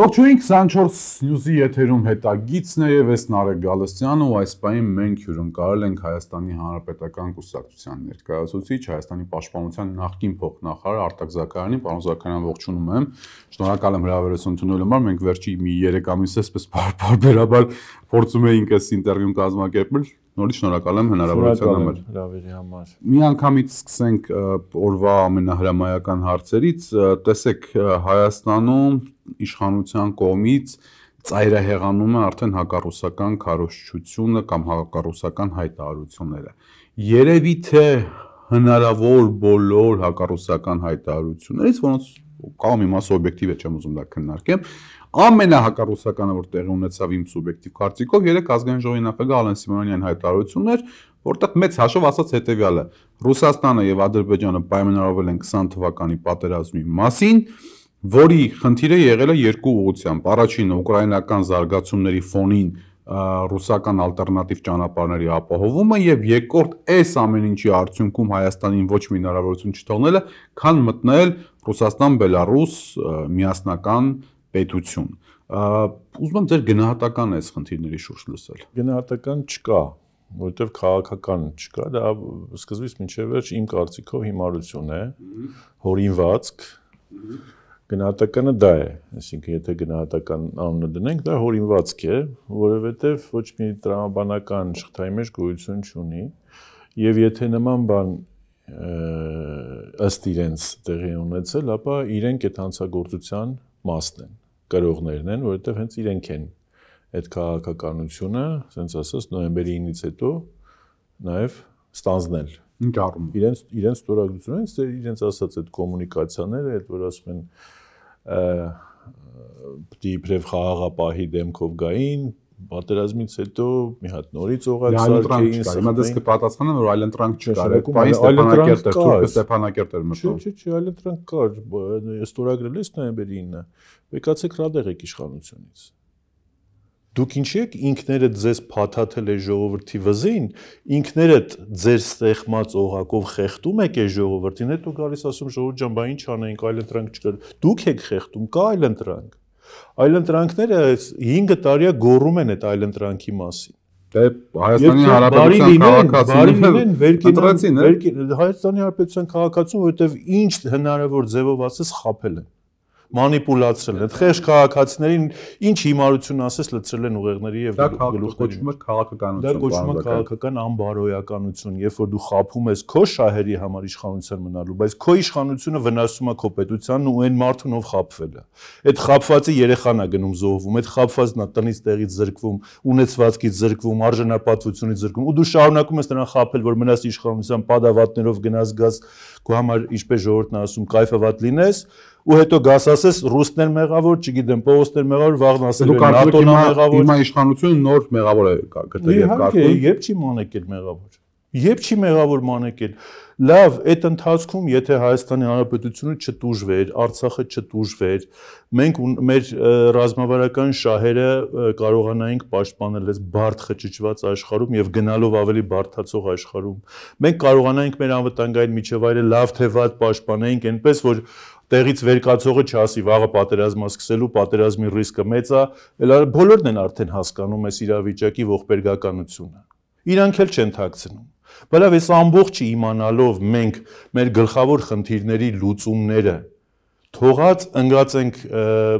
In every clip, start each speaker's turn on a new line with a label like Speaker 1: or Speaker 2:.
Speaker 1: Ողջույն 24 News-ի եթերում հետագիցն է եւ ես Նարեկ Գալստյանը ու այս պայն մենք հյուրընկալել ենք Հայաստանի Հանրապետական Կուսակցության ներկայացուցիչ Հայաստանի Պաշտպանության նախկին փոխնախարար Արտակ Զաքարյանին, պարոն Զաքարյան ողջունում եմ։ Շնորհակալ եմ հրավերություն ընդունելու համար։ Մենք վերջի մի 3 ամիս էսպես բարբերաբար փորձում էինք այս ինտերվյուն կազմակերպել, Նորից շնորհակալ եմ հնարավորության համար։
Speaker 2: Հրավերի համար։
Speaker 1: Մի անգամից սկսենք օրվա ամենահրամայական հարցերից։ Տեսեք Հայաստանում իշխանության կողմից ծայրահեղանում է արդեն հակառուսական քարոշչությունը կամ հակառուսական հայտարարությունները։ Երևի թե հնարավոր բոլոր հակառուսական հայտարարություններից, որոնց կամ իմաս օբյեկտիվ է, չեմ ուզում դա քննարկեմ, ամենահակառուսականը որ տեղի ունեցավ իմ սուբյեկտիվ կարծիքով, երեք ազգային ժողովի նախագահ Ալեն Սիմոնյանյան հայտարարություններ, որտեղ մեծ հաշվով ասաց հետեւյալը. Ռուսաստանը եւ Ադրբեջանը պայմանավորվել են 20 թվականի պատերազմի մասին, որի խնդիրը եղել է երկու ուղությամբ։ Առաջինը ուկրաինական զարգացումների ֆոնին ռուսական ալտերնատիվ ճանապարհների ապահովումը եւ երկրորդ այս ամեն ինչի արդյունքում Հայաստանին ոչ մի հնարավորություն չթողնելը, քան մտնել Ռուսաստան-Բելարուս միասնական պետություն։
Speaker 2: Ուզում եմ ձեր գնահատականն այս խնդիրների շուրջ լսել։ Գնահատական չկա, որովհետև քաղաքական չկա, դա սկզբից մինչև վերջ իմ կարծիքով հիմարություն է, հորինվածք։ Ուհ Գնահատականը դա է, այսինքն եթե գնահատական անունը դնենք, դա հորինվածք է, որովհետև ոչ մի տրամաբանական շղթայի մեջ գոյություն չունի։ Եվ եթե նման բան ըստ իրենց տեղի ունեցել, ապա իրենք այդ հանցագործության մասն են, կարողներն են, որովհետև հենց իրենք են այդ քաղաքականությունը, ասենց ասած նոյեմբերի 9-ից հետո նաև ստանձնել ինչ առում։ Իրենց իրենց ստորագրությունից իրենց ասած այդ կոմունիկացիաները, այդ որ ասում են, իրենց, իրենց պետք է իբրև խաղաղապահի դեմքով գային, պատերազմից հետո մի հատ նորից օղակ սարքեին։ Հիմա դες կպատասխանեմ, որ այլընտրանք չկար։ Պահի Ստեփանակերտ էր, Թուրքը Ստեփանակերտ էր մտնում։ Չի, չի, այլընտրանք կար։ Ստորագրել է նոյեմբերի 9-ը։ Բեկացեք Ռադեղ եք իշխանությունից։ Դուք ինչի եք ինքներդ ձեզ փաթաթել է ժողովրդի վզին, ինքներդ ձեր ստեղմած օղակով խեղտում եք է ժողովրդին, հետո գալիս ասում ժողովուրդ ջան, բա ինչ անենք, այլ ընտրանք չկար։ Դուք եք խեղտում, կա այլ ընտրանք։ Այլ ընտրանքները 5 տարիա գոռում են այդ այլ ընտրանքի մասին։ Դե Հայաստանի Հանրապետության քաղաքացիներն վերկին հա։ Հայաստանի Հանրապետության քաղաքացուն, որովհետև ինչ հնարավոր ձևով ասես խაფել են մանիպուլացրել են։ Այդ խեղճ քաղաքացիներին ինչ հիմարություն ասես լծրել են ուղեղների եւ գլուխների։ Դա կոչվում է քաղաքականություն։ Դա կոչվում է քաղաքական անբարոյականություն, երբ որ դու խափում ես քո շահերի համար իշխանության մնալու, բայց քո իշխանությունը վնասում է քո պետությանն ու այն մարդուն, ով խափվել է։ Այդ խափվածը երեխան է գնում զոհվում, այդ խափվածն է տնից տեղից զրկվում, ունեցվածքից զրկվում, արժանապատվությունից զրկվում ու դու շարունակում ես նրան խափել, որ մնաս իշխանության падավատներով գնաս գաս քո համար ինչպես ժողովուրդն ասում, կայֆավատ լինես, ու հետո գաս ասես ռուսներ մեղավոր, չգիտեմ, Պողոսներ մեղավոր, Վաղն ասել են ՆԱՏՕ-ն մեղավոր։ Հիմա իշխանությունը նոր մեղավոր է գրտել եւ կարկում։ Իհարկե, երբ չի մանեկել մեղավոր։ Երբ չի մեղավոր մանեկել։ Լավ, այդ ընթացքում, եթե Հայաստանի Հանրապետությունը չտուժվեր, Արցախը չտուժվեր, մենք մեր ռազմավարական շահերը կարողանայինք պաշտպանել այս բարդ խճճված աշխարհում եւ գնալով ավելի բարդացող աշխարհում։ Մենք կարողանայինք մեր անվտանգային միջավայրը լավ թե վատ պաշտպանենք, այնպես որ տեղից վերկացողը չասի վաղը պատերազմը սկսելու պատերազմի ռիսկը մեծ է, այլ բոլորն են արդեն հասկանում այս իրավիճակի ողբերգականությունը։ Իրանք էլ չեն թաքցնում։ Բալավ այս ամբողջը իմանալով մենք մեր գլխավոր խնդիրների լուծումները թողած ընկած ենք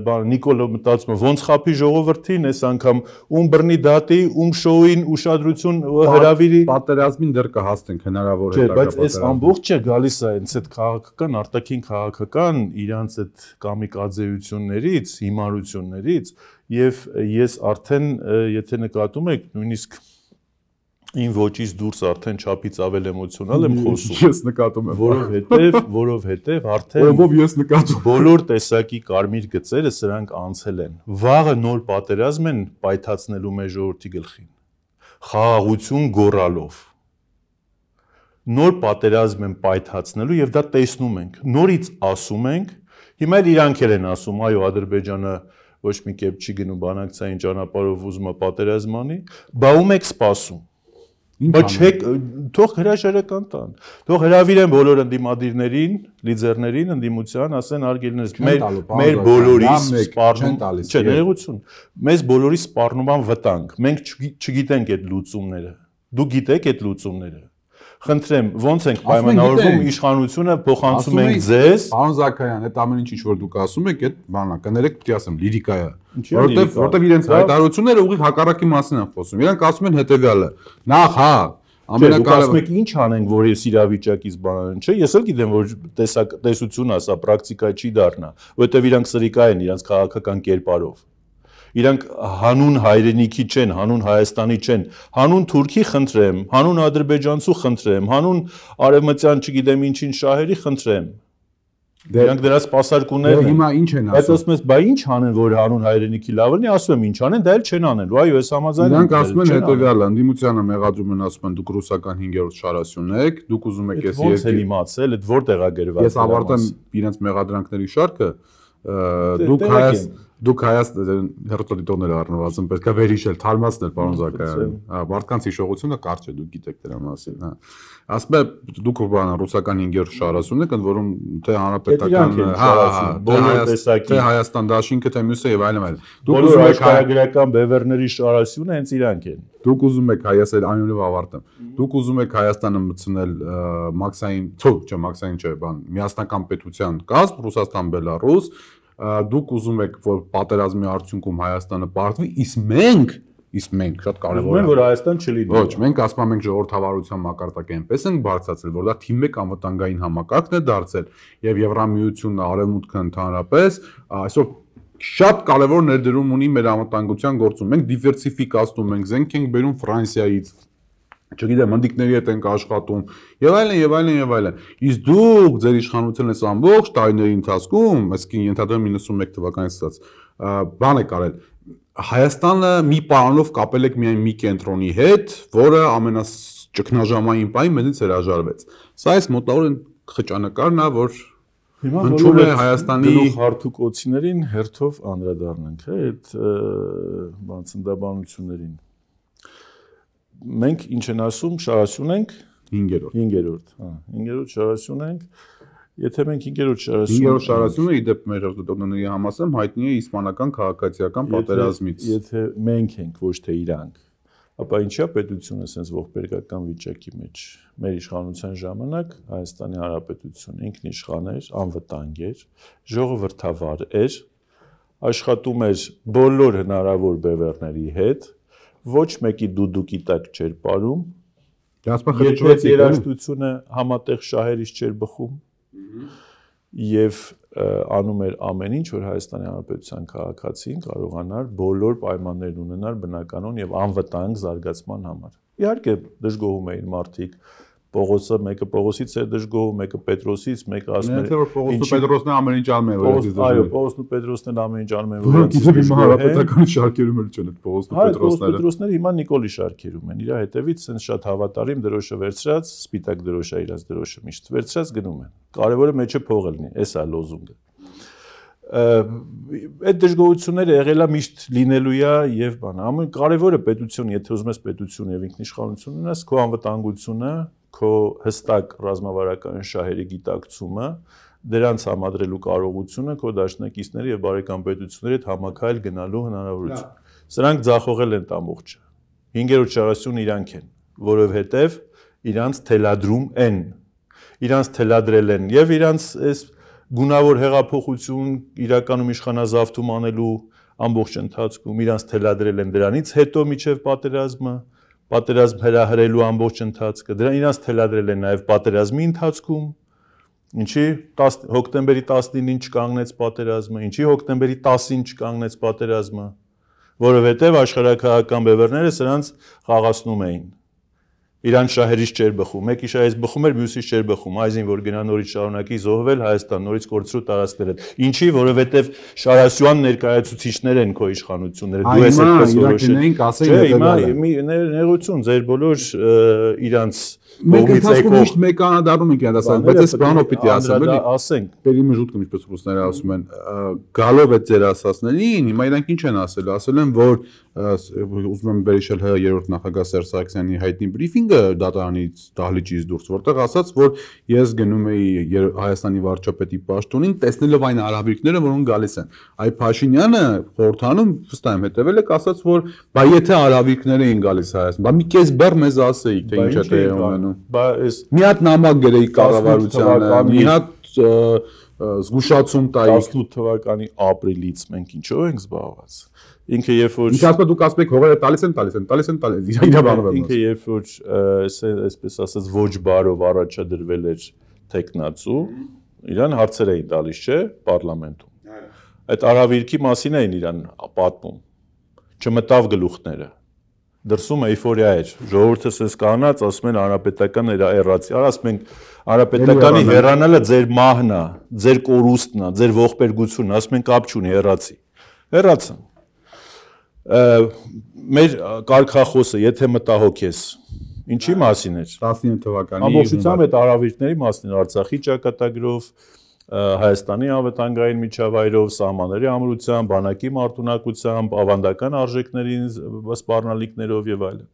Speaker 2: բան Նիկոլո մտածումը ոնց խափի ժողովրդին այս անգամ ում բռնի դատի ում շոուին ուշադրություն հրավիրի պատերազմին դեռ կհասնենք հնարավոր է բայց այս ամբողջը գալիս է այնց այդ քաղաքական արտաքին քաղաքական իրանց այդ կամիկաձեություններից հիմարություններից եւ ես արդեն եթե նկատում եք նույնիսկ իմ ոչից դուրս արդեն չափից ավել էմոցիոնալ եմ խոսում։ Ես նկատում եմ, որովհետև որովհետև արդեն Ուրեմն ես նկատում բոլոր տեսակի կարմիր գծերը սրանք անցել են։ Վաղը նոր պատերազմ են պայթացնելու մեր ժողովրդի գլխին։ Խաղաղություն գորալով։ Նոր պատերազմ են պայթացնելու եւ դա տեսնում ենք։ Նորից ասում ենք, հիմա էլ իրանք էլ են ասում, այո, Ադրբեջանը ոչ մի կերպ չի գնում բանակցային ճանապարհով ուզում է պատերազմ անի, բա ում եք սպասում Մա չեք թող հրաշալական տան։ Թող հրավիրեն բոլոր ընդդիմադիրներին, լիդերներին, ընդդիմության, ասեն արգելներից մեր մեր բոլորիս սպառնում չէ ներողություն։ Մեզ բոլորիս սպառնման վտանգ։ Մենք չգիտենք այդ լուծումները։ Դու գիտեք այդ լուծումները։ Խնդրեմ, ոնց ենք պայմանավորվում իշխանությունը փոխանցում ենք ձեզ։
Speaker 1: Պարոն Զաքարյան, այդ ամեն ինչ ինչ որ դուք ասում եք, այդ բանն է, կներեք, պիտի ասեմ, լիրիկա է։ Որովհետև որովհետև իրենց հայտարարությունները ուղիղ հակառակի մասին են խոսում։ Իրանք ասում են հետեւյալը. նախ, հա,
Speaker 2: ամենակարևորը ասում եք ինչ անենք որ ես իրավիճակից բանանեն չէ ես էլ գիտեմ որ տեսակ տեսություն ասա պրակտիկա չի դառնա որովհետև իրանք սրիկա են իրանք քաղաքական կերպարով իրանք հանուն հայրենիքի չեն, հանուն Հայաստանի չեն, հանուն Թուրքի խնդրեմ, հանուն Ադրբեջանցու խնդրեմ, հանուն արևմտյան, չգիտեմ ինչին շահերի խնդրեմ։ Դե իրանք դրա սпасարկունները։ Դե հիմա ի՞նչ են ասում։ Այդ ասում ես, բա ի՞նչ անեն, որ հանուն հայրենիքի լավ լինի, ասում եմ ի՞նչ անեն, դա էլ չեն անել։ Այո, ես համաձայն եմ։ Իրանք ասում են հետեւյալը,
Speaker 1: ընդդիմությանը մեղադրում են, ասում են դուք ռուսական 5-րդ շարասյուն եք, դուք ուզում եք ես երկրի։ Ոնց էլ իմացել, այդ որտեղ է գրված։ Ես ավարտեմ իրենց մեղադրանքների շարքը։ դե Դուք հայաց Դուք Հայաստան հերթադիտողները առնվազն պետքա վերհիշել, թարմացնել պարոն Զաքարյան։ Հա, մարդկանց հիշողությունը կարճ է, դուք գիտեք դրա մասին, հա։ Ասում է դուք բան ռուսական 5-րդ շարասուն եք, ընդ որում թե հանրապետական, հա, հա, հա բոլոր տեսակի, թե Հայաստան դաշինքը, թե մյուսը եւ այլն այլն։ Դուք ուզում եք հայագրական բևերների շարասյունը հենց իրանք են։ Դուք ուզում եք Հայաստան այնուհետև ավարտեմ։ Դուք ուզում եք Հայաստանը մտցնել մաքսային, թող, չէ, մաքսային չէ, բան, միասնական պետության կազմ Ռուսաստան, Բելարուս, դուք ուզում եք որ պատերազմի արդյունքում Հայաստանը պարտվի, իսկ մենք իսկ մենք շատ կարևոր է որ
Speaker 2: Հայաստան չլինի։ Ոչ,
Speaker 1: մենք ասում ենք ժողովրդավարության մակարդակը այնպես ենք բարձրացրել, որ դա թիմ 1 անվտանգային համակարգն է դարձել եւ Եվրամիությունն արևմուտքը ընդհանրապես այսօր շատ կարևոր ներդրում ունի մեր անվտանգության գործում։ Մենք դիվերսիֆիկացնում ենք, զենք ենք բերում Ֆրանսիայից, չգիտեմ, մնդիկների հետ ենք աշխատում, եւ այլն, եւ այլն, եւ այլն։ Իսկ դուք ձեր իշխանությունն այս ամբողջ տարիների ընթացքում, այսինքն ենթադրեմ 91 թվականից ստաց, բան է կարել։ Հայաստանը մի պարանով կապել եք միայն մի կենտրոնի հետ, որը ամենաճգնաժամային պահին մեզից հրաժարվեց։ Սա այս մոտավորին խճանկարն է, որ Հիմա հնչում է Հայաստանի գլուխ
Speaker 2: հարթուկոցիներին հերթով անդրադառնանք, հա, այդ բանցնդաբանություններին մենք ինչ են ասում, շարասյուն ենք 5-րդ։ 5-րդ, հա, 5-րդ շարասյուն ենք։ Եթե մենք 5-րդ շարասյուն 5-րդ շարասյունը
Speaker 1: ի դեպ մեր արտոդոնների համասեմ հայտնի է իսպանական քաղաքացիական պատերազմից։
Speaker 2: Եթե մենք ենք, ոչ թե իրանք, ապա ինչա պետությունը sense ողբերգական վիճակի մեջ։ Մեր իշխանության ժամանակ Հայաստանի Հանրապետությունը ինքն իշխան էր, անվտանգ էր, ժողովրդավար էր, աշխատում էր բոլոր հնարավոր բևեռների հետ, ոչ մեկի դուդուկի տակ չէր ապարում։ Երբ երաշտությունը համատեղ շահերից չէր բխում եւ անում էր ամեն ինչ, որ Հայաստանի Հանրապետության քաղաքացին կարողանար բոլոր պայմաններն ունենալ բնականոն եւ անվտանգ զարգացման համար։ Իհարկե դժգոհում էին մարդիկ, Պողոսը մեկը Պողոսից էր դժգոհում, մեկը Պետրոսից, մեկը ասում էր։ Եթե որ Պողոսը Պետրոսն է ամեն ինչ անում է որից։ Այո, Պողոսն ու Պետրոսն են ամեն ինչ անում են որից։ Իսկ հիմա
Speaker 1: հարաբերական շարքերում էլ չեն այդ Պողոսն ու Պետրոսները։ Այո, Պետրոսները
Speaker 2: հիմա Նիկոլի շարքերում են։ Իրա հետևից ցենց շատ հավատարիմ դրոշը վերցրած, սպիտակ դրոշը իրաց դրոշը միշտ վերցրած գնում են։ Կարևորը մեջը փող լինի, էս է լոզունգը այդ դժգոհությունները եղելա միշտ լինելու է եւ բան։ Ամեն կարևորը պետություն, եթե ուզում ես պետություն եւ ինքնիշխանություն ունես, քո անվտանգությունը քո հստակ ռազմավարական շահերի գիտակցումը, դրանց համադրելու կարողությունը քո դաշնակիցների եւ բարեկամպետությունների հետ համակայել գնալու հնարավորություն։ Սրանք ձախողել են ամողջը։ 5-րդ շահասյուն իրանք են, որովհետեւ իրանք թելադրում են։ Իրանք թելադրել են եւ իրանք այս գունավոր հեղափոխություն իրականում իշխանազավթում անելու ամբողջ ընթացքում իրանք թելադրել են դրանից հետո միջև պատերազմը պատերազմ հրահրելու ամբողջ ընթացքը։ Դրա իրանց թելադրել են նաև պատերազմի ընթացքում, ինչի 10 հոկտեմբերի 19-ին չկանգնեց պատերազմը, ինչի հոկտեմբերի 10-ին չկանգնեց պատերազմը, որովհետև աշխարհակահական բևեռները սրանց խաղացնում էին։ Իրան շահերից չէր բխում։ Մեկի շահից բխում էր, մյուսից չէր բխում։ Այսին որ գնա նորից շարունակի զոհվել Հայաստան, նորից կորցրու տարածքները։ Ինչի, որովհետև Շարասյան ներկայացուցիչներ են քո իշխանությունները։ Դու ես այդպես որոշել։ Այո, իրականին ասել է դա։ Չէ, հիմա ներողություն, ձեր բոլոր իրանց Մենք ընթացքում միշտ մեկանադարում ենք երդասանք, բայց այս բանով պիտի ասեմ, էլի։ Ասենք, բերի
Speaker 1: մժուտքը ինչպես ռուսները ասում են, գալով է ձեր ասածներին, հիմա իրանք ինչ են ասել, ասել են, որ ուզում եմ վերիշել ՀՀ երրորդ նախագահ Սերժ Սարգսյանի հայտնի բրիֆինգը դատարանից դահլիճից դուրս, որտեղ ասաց, որ ես գնում էի Հայաստանի վարչապետի պաշտոնին, տեսնելով այն արաբիկները, որոնք գալիս են։ Այ Փաշինյանը խորհրդանում վստահ եմ հետևել եք ասաց, որ բա եթե արաբիկները են գալիս Հայաստան, բա մի քեզ բեռ մեզ ասեիք, թե ինչ է տեղի ունենում անում։ Բա այս մի հատ նամակ գրեի կառավարությանը, մի հատ
Speaker 2: զգուշացում տայի 18 թվականի ապրիլից մենք ինչով ենք զբաղված։ Ինքը երբ որ Ինչ ասում դուք ասում եք հողերը տալիս են, տալիս են, տալիս են, տալիս իրան իրավանում։ Ինքը երբ որ այսպես ասած ոչ բարով առաջադրվել էր տեխնացու, իրան հարցեր էին տալիս, չէ, parlamentum։ Այդ արավիրքի մասին էին իրան պատմում։ Չմտավ գլուխները դրսում էйֆորիա էր։ Ժողովուրդը ցես կանած, ասում են հանրապետական էրացիա, ասում են հանրապետականի հեռանալը ձեր մահն է, ձեր կորուստն է, ձեր ողբերգությունն, ասում են կապ չունի էրացի։ Էրացան։ Մեր կարկախոսը, եթե մտահոգ ես, ինչի մասին էր 19 թվականին։ Ամբողջությամբ այդ արավիրտների մասին Արցախի ճակատագրով, Հայաստանի անվտանգային միջավայրով, սահմանների ամրությամբ, բանակի մարտունակությամբ, ավանդական արժեքներին սպառնալիքներով եւ այլն։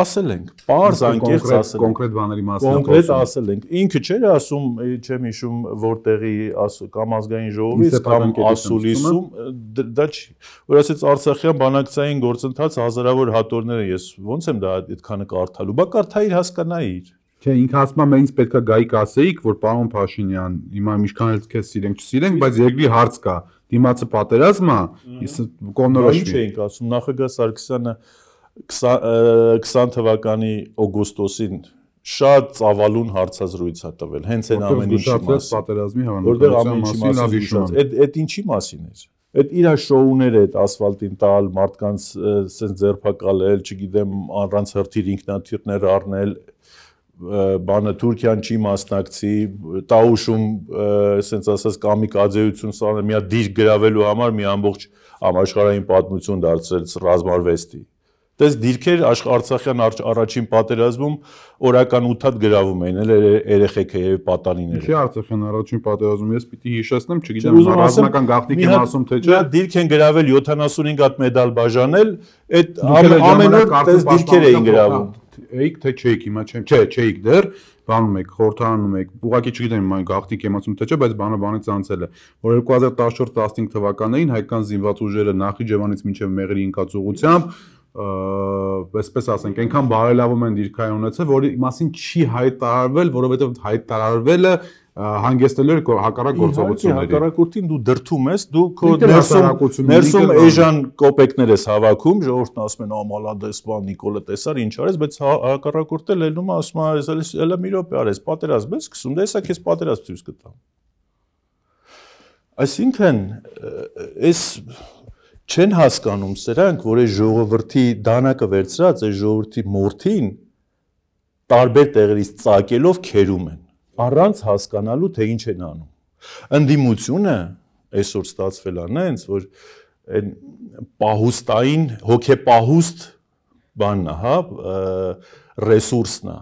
Speaker 2: Ասել ենք, པարզ անկեղծ ասել ենք, կոնկրետ բաների մասին կոնկրետ ասել ենք։ Ինքը չէր ասում, չեմ հիշում, որտեղի կամ ազգային ժողովից կամ ասուլիսում, դա չի։ Որ ասեց Արցախյան բանակցային գործընթաց հազարավոր հատորները ես ո՞նց եմ դա այդքանը կարդալու։ Բա կարդայիր հասկանայիր
Speaker 1: Չէ, ինքը ասում է մենք պետքա գայիկ ասեիք, որ պարոն Փաշինյան, հիմա ինչքան էլ քեզ
Speaker 2: սիրենք, չսիրենք, բայց երկրի հարց կա, դիմացը պատերազմ է, ես
Speaker 1: կողնորոշվի։ Ինչ էինք
Speaker 2: ասում, նախագահ Սարգսյանը 20 թվականի օգոստոսին շատ ծավալուն հարցազրույց է տվել, հենց այն ամենի մասին։ Պատերազմի հավանականության մասին լավ հիշում եմ։ Այդ այդ ինչի մասին էր։ Այդ իր շոուները այդ ասֆալտին տալ, մարդկանց սենց ձերբակալել, չգիտեմ, առանց հրթիր ինքնաթիռներ առնել, բանը Թուրքիան չի մասնակցի Տաուշում ասենց ասած կամիկաձեություն սանը մի հատ դիր գրավելու համար մի ամբողջ համաշխարհային պատմություն դարձրել ռազմարվեստի Տես դիրքեր Արցախյան առաջին պատերազմում օրական 8 հատ գրավում էին, էլ երեխեքը եւ պատանիները։ Ինչի Արցախյան առաջին պատերազմում ես պիտի հիշեցնեմ, չգիտեմ, ռազմական գաղտնիք են ասում թե չէ։ Դիրք են գրավել 75 հատ մեդալ բաժանել, այդ ամեն օր տես դիրքեր էին գրավում
Speaker 1: էիք թե չէիք, հիմա չեմ, չէ, չէիք դեռ, բանում եք, խորհրդանում եք, ուղղակի չգիտեմ հիմա գաղտնիք եմ ասում թե չէ, բայց բանը բանից անցել է, որ 2014-15 թվականներին հայկական զինված ուժերը Նախիջևանից մինչև Մեղրի ընկած ուղությամբ այսպես ասենք, այնքան բարելավում են դիրքայ ունեցել, որի մասին չի հայտարարվել, որովհետև հայտարարվելը հայտարարվել հանգեցնելու էր հակառակ գործողությունների։
Speaker 2: Հակառակորդին դու դրթում ես, դու քո ներսում ներսում էժան կոպեկներ ես հավաքում, ժողովուրդն ասում են ամալադես բան Նիկոլը տեսար ինչ արես, բայց հակառակորդը լելնում է ասում է, «Էս էլը մի րոպե արես, պատերազմ ես սկսում, դա հեսա քեզ պատերազմ ցույց կտամ»։ Այսինքն, այս չեն հասկանում սրանք, որ այս ժողովրդի դանակը վերծրած, այս ժողովրդի մորթին տարբեր տեղերից ծակելով քերում են առանց հասկանալու թե ինչ են անում։ Ընդդիմությունը այսօր ստացվել է նենց, որ այն պահուստային հոգեպահուստ բանն է, հա, ռեսուրսն է։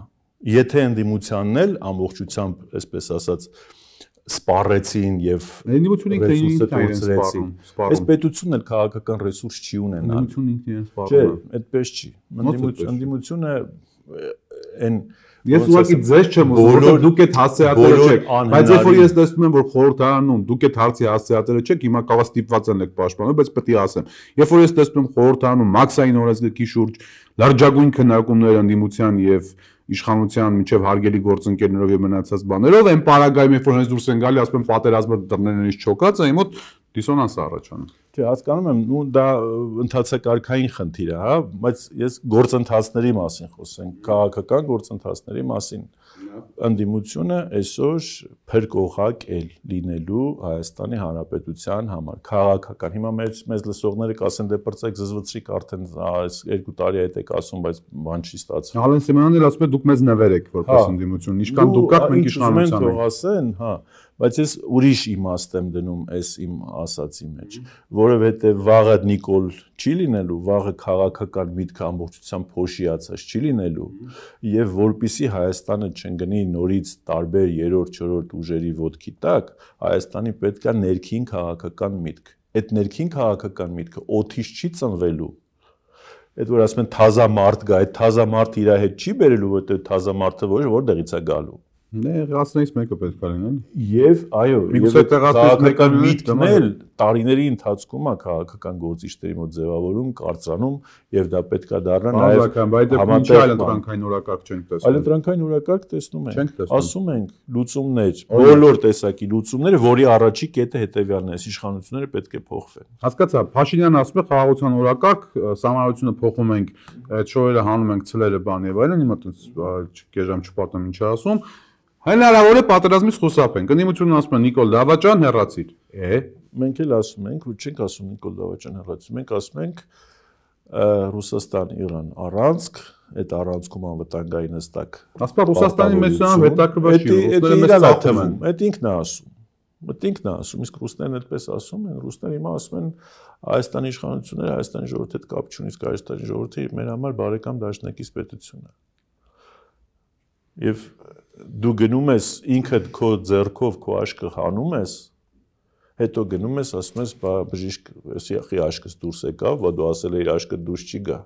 Speaker 2: Եթե ընդդիմությանն էլ ամբողջությամբ, այսպես ասած, սպառեցին եւ ընդդիմությունը ինքնին տվեցին։ Այս պետությունն էլ քաղաքական ռեսուրս չի ունենա։ Ընդդիմությունը ինքնին սպառում է։ Չէ, հա։ այդպես չի։ Ընդդիմությունը ընդդիմությունը այն Ես ուղղակի ձեզ չեմ ուզում, որովհետև դուք այդ հասցեատերը չեք, բայց երբ որ ես տեսնում եմ, որ խորհրդարանում
Speaker 1: դուք այդ հարցի հասցեատերը չեք, հիմա կարող ստիպված եք պաշտպանել, բայց պետք է ասեմ, երբ որ ես տեսնում խորհրդարանում մաքսային օրենսգրքի շուրջ լրջագույն քննարկումներ անդիմության եւ իշխանության միջև հարգելի գործընկերներով եւ մնացած բաներով այն պարագայում երբ որ հենց դուրս են գալի ասում պատերազմը դռներն ինձ չոկած այն մոտ դիսոնանս առաջանում։
Speaker 2: Չէ, հասկանում եմ, ու դա ընդհանցակարգային խնդիր է, հա, բայց ես գործընթացների մասին խոսենք, քաղաքական գործընթացների մասին։ Անդիմությունը հա։ այսօր փրկողակ էլ լինելու Հայաստանի Հանրապետության համար քաղաքական։ Հիմա մեզ մեզ լսողները կասեն դե բրցեք զզվծրիկ արդեն այս 2 տարի այդ եք ասում, բայց բան չի ստացվում։ Հալեն
Speaker 1: Սիմոնյանն էլ ասում է դուք մեզ նվեր եք որպես անդիմություն, հա։ ինչքան դուք կաք մենք իշխանության ենք։ Մենք թող
Speaker 2: ասեն, հա բայց ես ուրիշ իմաստ եմ դնում այս իմ ասացի մեջ, որովհետև վաղը Նիկոլ չի լինելու, վաղը քաղաքական միտքը ամբողջությամբ փոշիացած չի լինելու, եւ որpիսի Հայաստանը չընկնի նորից տարբեր երրորդ, չորրորդ ուժերի ոտքի տակ, Հայաստանի պետքա ներքին քաղաքական միտք։ Այդ ներքին քաղաքական միտքը օթից չի ծնվելու այդ որ ասում են թազա մարդ գա, այդ թազա մարդը իր հետ չի բերելու, որտեղ թազա մարդը ոչ որտեղից է գալու։
Speaker 1: Նեղացնից մեկը պետք է լինի։ Եվ այո, միգուցե տեղացնից մեկը միտքն էլ
Speaker 2: տարիների ընթացքում է քաղաքական գործիչների մոտ ձևավորում, կարծրանում եւ դա պետք է դառնա նաեւ համատեղ ընտրանկային օրակարգ չենք տեսնում։ Այլ ընտրանկային օրակարգ տեսնում ենք։ Ասում ենք լուծումներ, բոլոր տեսակի լուծումներ, որի առաջի կետը հետեւյալն է՝ իշխանությունները պետք է փոխվեն։ Հասկացա, Փաշինյանը ասում է խաղաղության օրակարգ,
Speaker 1: համարությունը փոխում ենք, չորերը հանում ենք, ցլերը բան եւ այլն, հիմա այտենց չկերժամ չպատմեմ ինչա ասում Հնարավոր է պատերազմից խուսափենք։ Ընդդիմությունն ասում է Նիկոլ Դավաճան
Speaker 2: հերացիր։ Է, մենք էլ ասում ենք, ու չենք ասում Նիկոլ Դավաճան հերացիր, մենք ասում ենք Ռուսաստան-Իրան առանցք, այդ առանցքում անվտանգային հստակ։ Ասպա Ռուսաստանի մեծան հետաքրված չի, ռուսները մեզ ծախում են։ Այդ ինքն է ասում։ Այդ ինքն է ասում, իսկ ռուսներն այդպես ասում են, ռուսները հիմա ասում են Հայաստանի իշխանությունները Հայաստանի ժողովրդի հետ կապ չունի, իսկ Հայաստանի ժողովրդի մեր համար բարեկամ դաշնակից պետություն է եւ դու գնում ես ինքդ քո ձեռքով քո աշկը հանում ես հետո գնում ես ասում ես բա բժիշկ սիախի աշկս դուրս եկավ բա դու ասել ես աշկը դուրս չի գա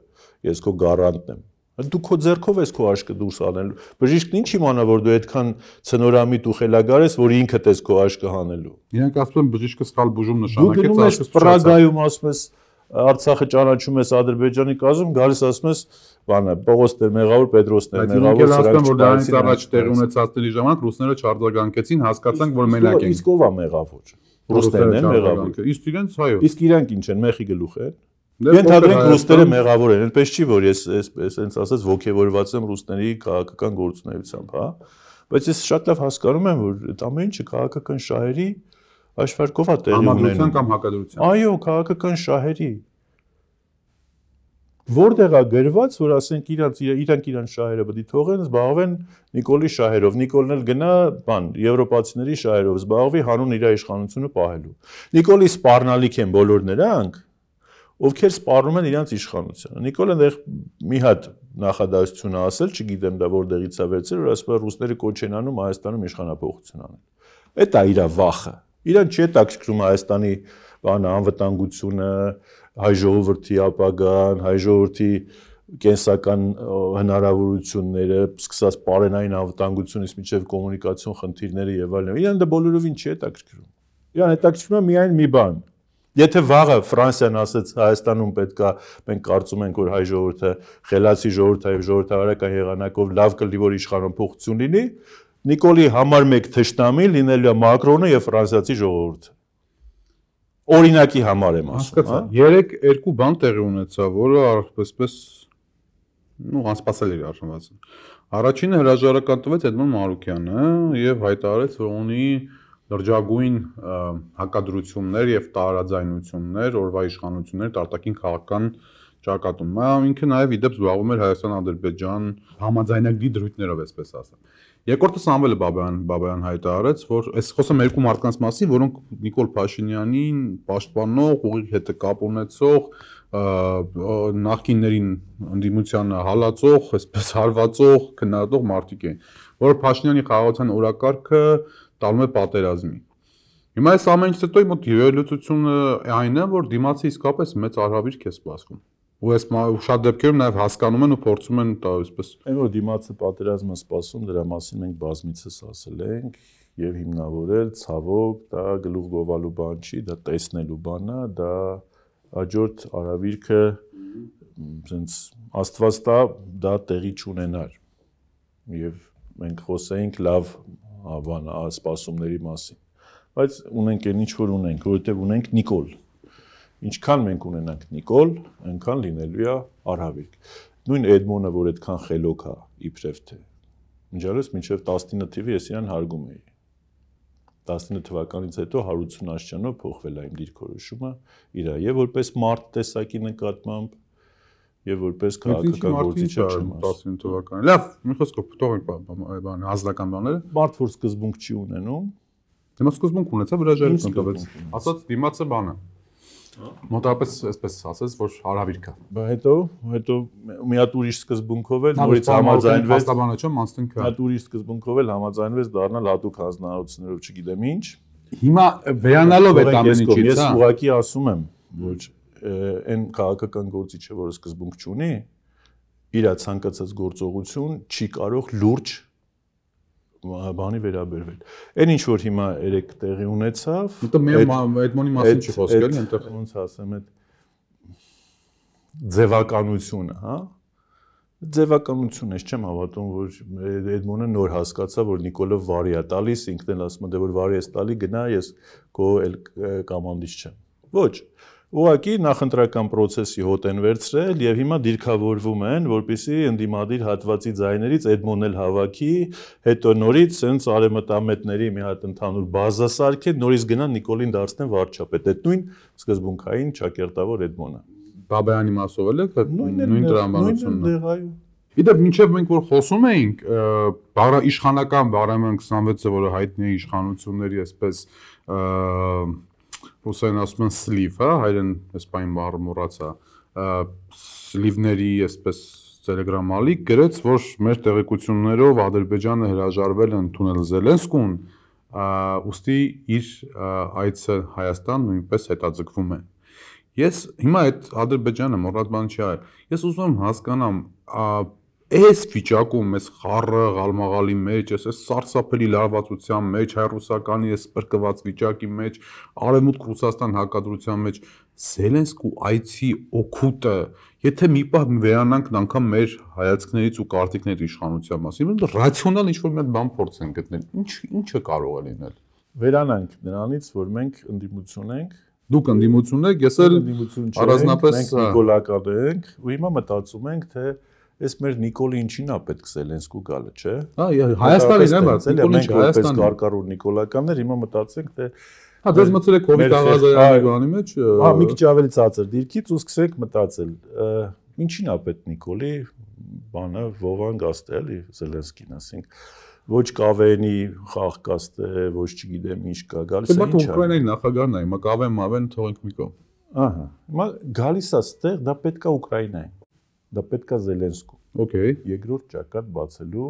Speaker 2: ես քո գարանտն եմ դու քո ձեռքով ես քո աշկը դուրս անելու բժիշկն ինչ իմանա որ դու այդքան ցնորամիտ ու խելագար ես որ ինքդ ես քո աշկը հանելու իրանք ասում են բժիշկը սկալ բուժում նշանակեց աշկը դու գնում ես պրագայում ասում ես Արցախը ճանաչում ես Ադրբեջանի կազմում, գալիս ասում ես, բանը, Պողոստեր, Մեղավոր Պետրոսներ, Մեղավոր Սրակոց։ Բայց ինքն ասում որ դրանից առաջ տեղի
Speaker 1: ունեցածների ժամանակ ռուսները չարձագանքեցին, հասկացանք, որ մենակ են։ Իսկ
Speaker 2: ով է մեղավոր։ Ռուսներն են մեղավոր։ Իսկ իրենց հայո։ Իսկ իրանք ինչ են, մեխի գլուխ են։ դե Ենթադրենք ռուսները մեղավոր են, այնպես չի որ ես այսպես ասած ողքեվորված եմ ռուսների քաղաքական գործունեությամբ, հա։ Բայց ես շատ լավ հասկանում եմ, որ այդ ամեն ինչը քաղաքական շահերի հաշվարկովա տեղի ունենում։ Համադրության կամ հակադրության։ Այո, քաղաքական շահերի որտեղ է գրված, որ ասենք իրանց իրանք իրանք շահերը պետք է թողեն, զբաղվեն Նիկոլի շահերով։ Նիկոլն էլ գնա, բան, եվրոպացիների շահերով զբաղվի հանուն իր իշխանությունը պահելու։ Նիկոլի սպառնալիք են բոլոր նրանք, ովքեր սպառնում են իրանց իշխանությունը։ Նիկոլը դեռ մի հատ նախադասություն ասել, չգիտեմ դա որտեղից է վերցրել, որ ասում է ռուսները կոչ են անում Հայաստանում իշխանապողություն անել։ Էդ է իր վախը։ Իրան չի հետաքրքրում Հայաստանի բանը անվտանգությունը, հայ ժողովրդի ապագան, հայ ժողովրդի կենսական հնարավորությունները, սկսած պարենային անվտանգությունից մինչև կոմունիկացիոն խնդիրները եւ այլն։ Իրան դա բոլորովին չի հետաքրքրում։ Իրան հետաքրքրում է միայն մի բան, Եթե վաղը Ֆրանսիան ասեց Հայաստանում պետքա մենք կարծում ենք որ հայ ժողովուրդը խելացի ժողովուրդ է եւ ժողովրդավարական եղանակով լավ կլի որ իշխանապողություն լինի, Նիկոլի համար մեկ թշնամի լինելու է Մակրոնը եւ ֆրանսիացի ժողովուրդը։ Օրինակի համար եմ ասում, հա։ Երեք երկու բան տեղի ունեցավ,
Speaker 1: որը առողջպես ու անսպասել էր արժանված։ Առաջինը հրաժարական տվեց Էդմոն Մարուկյանը եւ հայտարարեց, որ ունի լրջագույն հակադրություններ եւ տարաձայնություններ օրվա իշխանություններ արտաքին քաղաքական ճակատում։ Մա ինքը նաեւ իդեպ զբաղվում էր Հայաստան-Ադրբեջան համաձայնագրի դրույթներով, այսպես ասեմ։ Երկրորդը Սամվել Բաբայան Բաբայան հայտարարեց, որ այս խոսում երկու մարդկանց մասին, որոնք Նիկոլ Փաշինյանին պաշտպանող, ուղիղ հետը կապ ունեցող, նախկիններին ընդդիմությանը հալածող, այսպես հարվածող, քննադատող մարդիկ են, որ Փաշինյանի խաղաղության օրակարգը տալում է պատերազմի։ Հիմա այս ամենից հետո մոտ երևելիությունը այն է, որ դիմացի իսկապես մեծ արհավիրք է սպասվում
Speaker 2: ու այս շատ դեպքերում նաև հասկանում են ու փորձում են դա այսպես։ Այն որ դիմացը պատերազմը սпасում, դրա մասին մենք բազմիցս ասել ենք եւ հիմնավորել ցավոք դա գլուխ գովալու բան չի, դա տեսնելու բան է, դա հաջորդ արավիրքը ցենց Աստված տա դա տեղի չունենար։ Եվ մենք խոսեինք լավ բան սպասումների մասին բայց ունենք այն ինչ որ ունենք, որովհետև ունենք Նիկոլ, ինչքան մենք ունենանք Նիկոլ, այնքան լինելու է Արհավիրք։ Նույն Էդմոնը, որ այդքան խելոք է, իբրև թե։ Մինչալս մինչև 19 թիվի ես իրան հարգում էի։ 19 թվականից հետո 180 աստիճանով փոխվել է իմ դիրքորոշումը իր եւ որպես մարդ տեսակի նկատմամբ եւ որպես քաղաքական գործիչի 19 թվականին։ Լավ, մի խոսքով փտող
Speaker 1: բան հազլական բաները։ Մարդ որ սկզբունք չի ունենում։ Դեմա սկզբունք ունեցա վրա ժայռի տնտվեց։ Ասած դիմացը բանը։ Հա։ Մոտավորապես այսպես ասես, որ հարավիրքա։ Բայց հետո, հետո
Speaker 2: մի հատ ուրիշ սկզբունքով էլ նորից հա, համաձայնվեց։ Հաստաբանը
Speaker 1: չեմ, անցնենք։ Հատ
Speaker 2: ուրիշ սկզբունքով էլ համաձայնվեց դառնալ հատուկ հանձնարարություններով, չգիտեմ ինչ։ Հիմա վերանալով այդ ամեն ինչից, հա։ Ես ուղակի ասում եմ, որ այն քաղաքական գործիչը, որը սկզբունք չունի, իր ցանկացած գործողություն չի կարող լուրջ բանի վերաբերվել։ Այն ինչ որ հիմա երեք տեղի ունեցավ, այդ մոնի մասին չի խոսքը, էլի այնտեղ ոնց ասեմ, այդ ձևականությունը, հա ձևականություն է, չեմ հավատում, որ Էդմոնը նոր հասկացա, որ Նիկոլը վարի է տալիս, ինքն էլ ասում է, դե որ վարի ես տալի, գնա ես քո էլ կամանդից չեմ։ Ոչ, ուղակի նախընտրական process-ի հոտ են վերցրել եւ հիմա դիրքավորվում են, որպիսի ընդդիմադիր հատվածի ձայներից Էդմոնել հավաքի, հետո նորից սենց արեմտամետների մի հատ ընդհանուր բազասարք է, նորից գնան Նիկոլին դարձնեն վարչապետ։ Այդ նույն սկզբունքային ճակերտավոր Էդմոնը։ Բաբայանի մասով էլ է նույն տրամաբանությունն է։ Նույնն է, այո։ Իդեպ մինչև մենք որ խոսում էինք
Speaker 1: բարա իշխանական բարամեն 26-ը, որը հայտնի իշխանությունների այսպես ռուսերեն ասում են սլիվ, հա, հայերեն իսպայն բառը մոռացա։ Սլիվների, այսպես Telegram ալի գրեց, որ մեր տեղեկություններով Ադրբեջանը հրաժարվել է ընդունել Զելենսկուն, ուստի իր այցը Հայաստան նույնպես հետաձգվում է։ Ես հիմա այդ Ադրբեջանը մոռած բան չի արել։ Ես ուզում եմ հասկանամ, այս վիճակում, այս խառը ղալմաղալի մեջ, այս այս սարսափելի լարվածության մեջ, հայ-ռուսականի այս սպրկված վիճակի մեջ, արևմուտք Ռուսաստան հակադրության մեջ Զելենսկու այցի օգուտը, եթե մի պահ վերանանք անգամ մեր հայացքներից ու կարծիքներից իշխանության մասին, մենք ռացիոնալ
Speaker 2: ինչ-որ մի հատ բան փորձենք գտնել։ Ինչ ինչը կարող է լինել։ Վերանանք նրանից, որ մենք ընդդիմություն ենք
Speaker 1: դուք ընդդիմություն եք, ես էլ առանձնապես մենք
Speaker 2: Նիկոլական ենք ու հիմա մտածում ենք, թե Էս մեր Նիկոլի ինչին է պետք Սելենսկու գալը, չէ՞։ Հա, Հայաստանին է բաց, Նիկոլին Հայաստանին։ Կարկարու Նիկոլականներ, հիմա մտածենք թե Հա, դες մտցել է կոմիկ աղազարանի բանի մեջ։ Հա, մի քիչ ավելի ծածր դիրքից ու սկսենք մտածել։ Ինչին է պետք Նիկոլի բանը Վովան Գաստելի Սելենսկին, ասենք ոչ կավենի խաղ կաստե, ոչ չգիտեմ ինչ կա, գալիս է ինչա։ Դե Ուկրաինայի
Speaker 1: նախագահն է, հիմա կավեն մավեն թողենք մի կողմ։ Ահա։
Speaker 2: Հիմա գալիս է ստեղ, դա պետքա Ուկրաինային։ Դա պետքա Զելենսկու։ Okay։ Երկրորդ ճակատ բացելու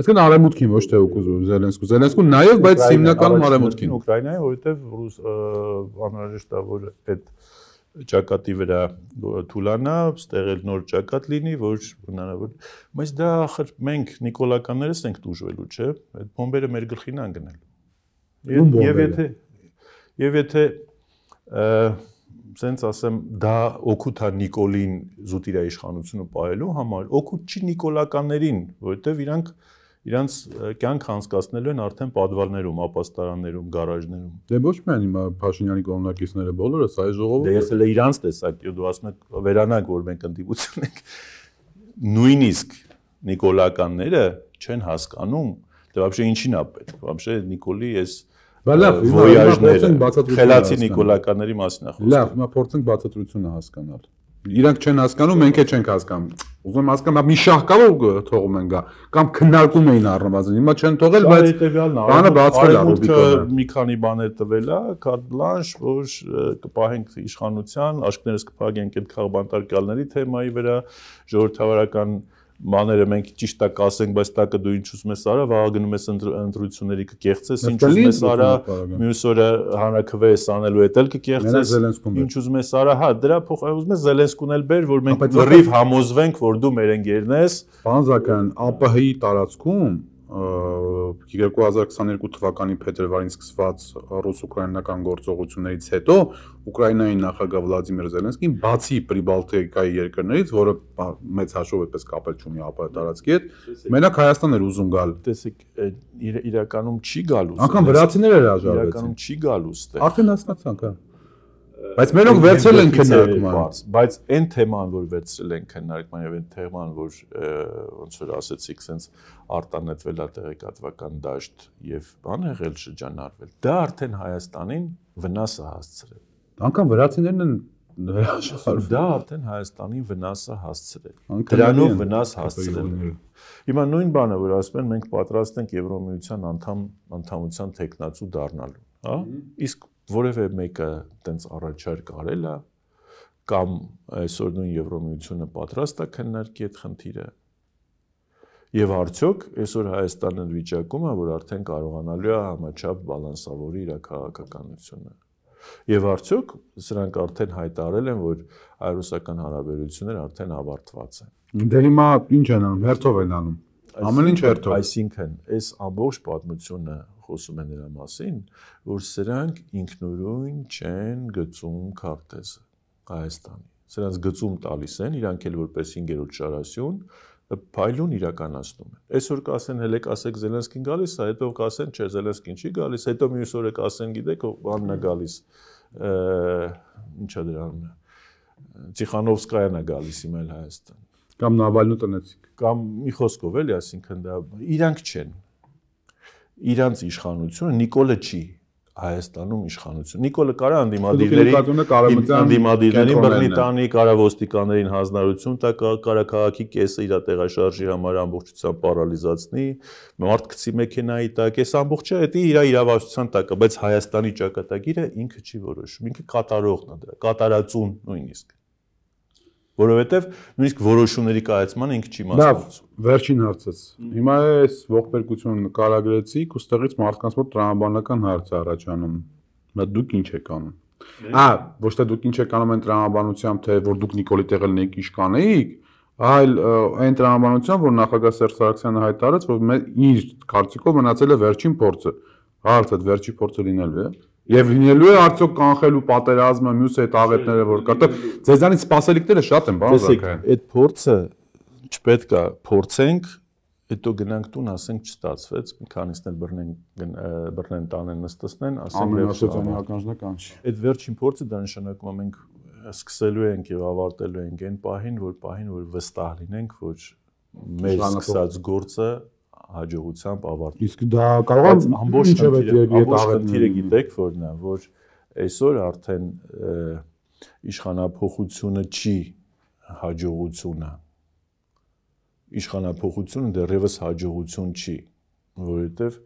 Speaker 1: Այսինքն արեմուտքին ոչ թե ուկուզում Զելենսկու։ Զելենսկուն նաև, բայց հիմնականում արեմուտքին։
Speaker 2: Ուկրաինային, որովհետև անհրաժեշտ է որ այդ ճակատի վրա թուլանա, ստեղել նոր ճակատ լինի, որ հնարավոր։ Բայց դա ախր մենք նիկոլականներս ենք դուժվելու, չէ՞։ Այդ բոմբերը մեր գլխին ան գնել։ Եվ եթե եւ եթե սենց ասեմ, դա օգուտ է Նիկոլին զուտ իր իշխանությունը ողելու համար, օգուտ չի Նիկոլականներին, որովհետև իրանք իրանց կյանք հանցկացնելու են արդեն падվալներում, ապաստարաններում, գարաժներում։ Դե ոչ միայն հիմա Փաշինյանի կողմնակիցները բոլորս այս ժողովուրդը։ Դե ես էլ իրանց տեսակ, դու ասում ես վերանանք, որ մենք ընդդիմություն ենք։ Նույնիսկ Նիկոլականները չեն հասկանում, թե դե, вообще ինչին է պետք։ Вообще Նիկոլի այս ես Բայց լավ, ոյաժները, խելացի նիկոլականների մասին է խոսքը։ Լավ,
Speaker 1: հիմա փորձենք բացատրությունը հասկանալ։ Իրանք չեն հասկանում, մենք էլ չենք հասկանում։ Ուզում հասկանալ, մի շահ կա որ թողում են գա, կամ քննարկում էին առնվազն։ Հիմա չեն թողել, բայց բանը բացվել է Ռուբիկոնը։
Speaker 2: Մի քանի բաներ տվել է, carte blanche, որ կպահենք իշխանության, աշկներս կփակենք այդ քաղբանտարկյալների թեմայի վրա, ժողովրդավարական բաները մենք ճիշտ է կասենք, բայց տակը դու ինչ ուզում ես արա, վաղը գնում ես ընտրությունների կկեղծես, ինչ ուզում ես արա, մյուս օրը հանրակրվե ես անելու, էդ էլ կկեղծես։ Ինչ ուզում ես արա, հա, դրա փոխ, ուզում ես Զելենսկուն էլ բեր, որ մենք լրիվ համոզվենք, որ դու մեր ընկերն ես։ Բանզական ԱՊՀ-ի տարածքում
Speaker 1: 2022 թվականի փետրվարին սկսված ռուս-ուկրաինական գործողություններից հետո Ուկրաինայի նախագահ Վլադիմիր Զելենսկին բացի Պրիբալտիկայի երկրներից, որը մեծ հաշվով էպես կապել չունի ապա տարածքի հետ, մենակ Հայաստանն էր ուզում
Speaker 2: գալ։ Տեսեք, իրականում չի գալու։ Անկան վրացիները հրաժարվեցին։ Իրականում չի գալու ստեղ։ Արդեն հասկացանք, հա։ Բայց մերոնք վերցրել են քննարկման, բայց այն թեման, որ վերցրել են քննարկման եւ այն թեման, որ ոնց որ ասեցիք, սենց արտանետվել է տեղեկատվական դաշտ եւ բան եղել շրջանառվել, դա արդեն Հայաստանին վնաս է հասցրել։ Անկան վրացիներն են դա արդեն Հայաստանին վնասը հասցրել։ Դրանով վնաս հասցրել։ Հիմա նույն բանը, որ ասում են, մենք պատրաստ ենք Եվրոմիության անդամ անդամության տեխնացու դառնալու, հա? Իսկ որևէ մեկը տենց առաջարկ արել է կամ այսօր նույն Եվրոմիությունը պատրաստ է քննարկի այդ խնդիրը։ Եվ արդյոք այսօր Հայաստանն էլ վիճակում է, որ արդեն կարողանալու է համաչափ բալանսավորի իր քաղաքականությունը։ Եվ արդյոք սրանք արդեն հայտարել են, որ հայ-ռուսական հարաբերությունները արդեն ավարտված են։
Speaker 1: Դե հիմա ինչ են անում, հերթով են անում։
Speaker 2: Ամեն ինչ հերթով։ Այսինքն, այս ամբողջ պատմությունը խոսում են նրա մասին, որ սրանք ինքնուրույն չեն գծում քարտեզը Հայաստանի։ Սրանց գծում տալիս են, իրանք էլ որպես 5-րդ շարասյուն փայլուն իրականացնում են։ Այսօր կասեն հələ կասեք Զելենսկին գալիս է, հետո կասեն չէ Զելենսկին չի գալիս, հետո մյուս օրը կասեն գիտեք անն է գալիս ինչա դրան Տիխանովսկայան է գալիս իմել Հայաստան կամ Նավալնու տնեցիք։ Կամ մի խոսքով էլի, այսինքն դա իրանք չեն, իրանց իշխանությունը Նիկոլը չի Հայաստանում իշխանություն։ Նիկոլը կարա անդիմադիրների անդիմադիրներին բռնի տանի, կարա ոստիկաններին հանձնարարություն տա, կարա քաղաքի կեսը իր տեղաշարժի համար ամբողջությամբ պարալիզացնի, մարդ գցի մեքենայի տակ, այս ամբողջը դա իր իրավարության տակ է, բայց Հայաստանի ճակատագիրը ինքը չի որոշում, ինքը կատարողն է դրա, կատարածուն նույնիսկ որովհետև նույնիսկ որոշումների կայացման ինքը չի մասնակցում։
Speaker 1: Լավ, վերջին հարցից։ Հիմա այս ողբերգությունը նկարագրեցիք ու ստեղից մարդկանց մոտ տրամաբանական հարց առաջանում։ Մա դուք ինչ եք անում։ դե- Ա, ոչ թե դուք ինչ եք անում այն տրամաբանությամբ, թե որ դուք Նիկոլի տեղը լինեիք ինչ կանեիք, այլ այն տրամաբանությամբ, որ նախագահ Սերժ Սարգսյանը հայտարարեց, որ մեր իր կարծիքով մնացել է վերջին փորձը։ Հարցը վերջի փորձը լինելու է։ Եվ լինելու է արդյոք կանխելու պատերազմը, մյուս այդ աղետները, որ կարտեւ ձեզանից սпасելիքները շատ են, բան Զաքարյան։ Տեսեք,
Speaker 2: այդ փորձը չպետք է փորձենք, հետո գնանք տուն, ասենք չստացվեց, մի քանիսն էլ բռնեն բռնեն տանեն նստեցնեն, ասենք վերջնական ականջնական չի։ Այդ վերջին փորձը դա նշանակում է մենք սկսելու ենք եւ ավարտելու ենք այն պահին, որ պահին որ վստահ լինենք, որ մեր սկսած գործը հաջողությամբ ավարտում։ Իսկ
Speaker 1: դա կարող է ամբողջ խնդիրը
Speaker 2: գիտեք որն է, որ այսօր արդեն իշխանապողությունը չի հաջողությունը։ Իշխանապողությունը դեռևս հաջողություն չի, որովհետև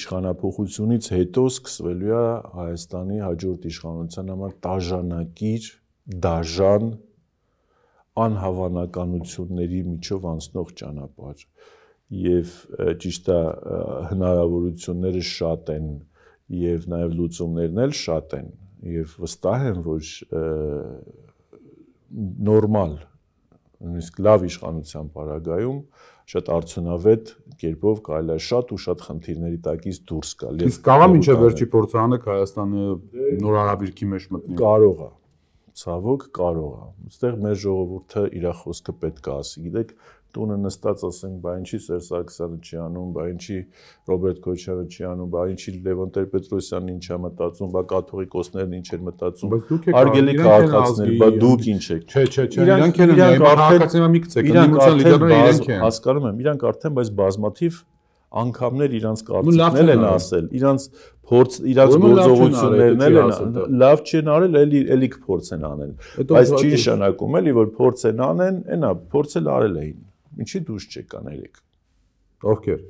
Speaker 2: իշխանապողությունից հետո սկսվելու է Հայաստանի հաջորդ իշխանության համար տաժանակիր, դաժան անհավանականությունների միջով անցնող ճանապարհ եւ ճիշտ է հնարավորությունները շատ են եւ նաեւ լուծումներն էլ շատ են եւ վստահ եմ որ նորմալ նույնիսկ լավ իշխանության պարագայում շատ արդյունավետ կերպով կարելի է շատ ու շատ խնդիրների տակից դուրս գալ։ Իսկ կարա մինչև վերջի փորձանակ Հայաստանը նոր արաբիրքի մեջ մտնի։ Կարող է։ Ցավոք կարող է։ Այստեղ մեր ժողովուրդը իր խոսքը պետք է ասի։ Գիտեք, տունը նստած ասենք, բա ինչի Սերժ Սարգսյանը չի անում, բա ինչի Ռոբերտ Քոչարը չի անում, բա ինչի Լևոն Տեր-Պետրոսյանն ինչ է մտածում, բա կաթողիկոսներն ինչ են մտածում։ Արգելի քաղաքացիներ, բա դուք ինչ եք։ Չէ, չէ, չէ, իրանք են քաղաքացիները մի գցեք, միության լիդերները իրանք են։ Հասկանում եմ, իրանք արդեն բայց բազմաթիվ անգամներ իրանց կարծիքներն են ասել, իրանց փորձ, իրանց գործողություններն են լավ չեն արել, էլի էլի կփորձեն անել։ Բայց չի նշանակում էլի որ փորձ են անեն, այնա փորձել արել էին։ Ինչի դուրս չեկան երեք։ Ովքեր։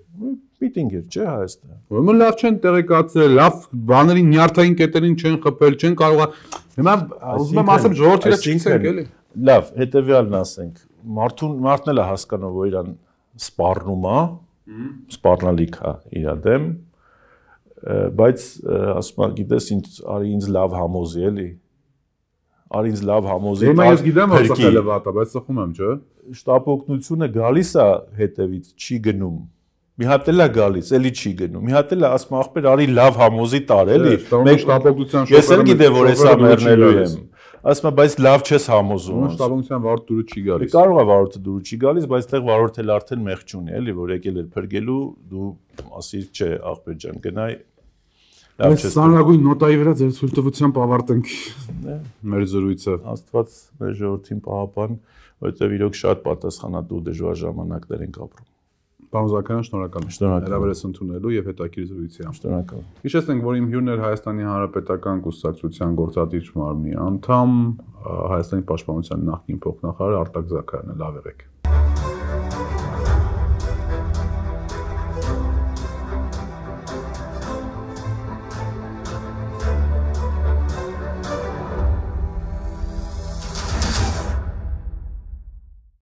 Speaker 2: Միտինգ էր, չէ, Հայաստանը։ Ուրեմն լավ չեն տեղեկացրել, լավ
Speaker 1: բաներին նյարդային կետերին չեն խփել, չեն կարողա։ Հիմա ուզում եմ ասեմ ժողովրդը չինքենք էլի։
Speaker 2: Լավ, հետեւյալն ասենք։ Մարդուն մարդն էլ է հասկանում, որ իրան սպառնում է, սպառնալիք է իր դեմ, բայց ասում եմ, գիտես, ինձ արի ինձ լավ համոզի էլի ար ինձ լավ համոզի։ Հիմա ես գիտեմ ոսակելը վատա, բայց սխում եմ, չէ՞։ Շտապօգնությունը գալիս է հետևից, չի գնում։ Մի հատ էլ է գալիս, էլի չի գնում։ Մի հատ էլ է ասում ախպեր արի լավ համոզի տար, էլի։ Մեկ շտապօգնության շոփերը։ Ես էլ գիտեմ, որ ես ամերնելու եմ։ Ասում է, բայց լավ չես համոզում։ Ու շտապօգնության վարորդ դուրս չի գալիս։ դե Կարող է վարորդը դուրս չի գալիս, բայց այդտեղ վարորդը արդեն մեղք ունի, էլի, որ եկել էր փրկելու, դու ասիր, չէ, ախպեր ջան, գնայ Այս սանրագույն
Speaker 1: նոտայի վրա ձեր ցույցտվությամբ ավարտենք
Speaker 2: մեր զրույցը։ Աստված մեր ժողովրդին պահապան, որովհետև իրոք շատ պատասխանատու դժվար ժամանակներ ենք ապրում։
Speaker 1: Պարոն Զաքարյան, շնորհակալ եմ։ Շնորհակալ եմ հրավերս ընդունելու եւ հետաքրիր զրույցի համար։ Շնորհակալ եմ։ Հիշեցնենք, որ իմ հյուրն էր Հայաստանի Հանրապետական Կուսակցության գործադիր մարմնի անդամ, Հայաստանի Պաշտպանության նախկին փոխնախարար Արտակ Զաքարյանը։ Լավ եղեք։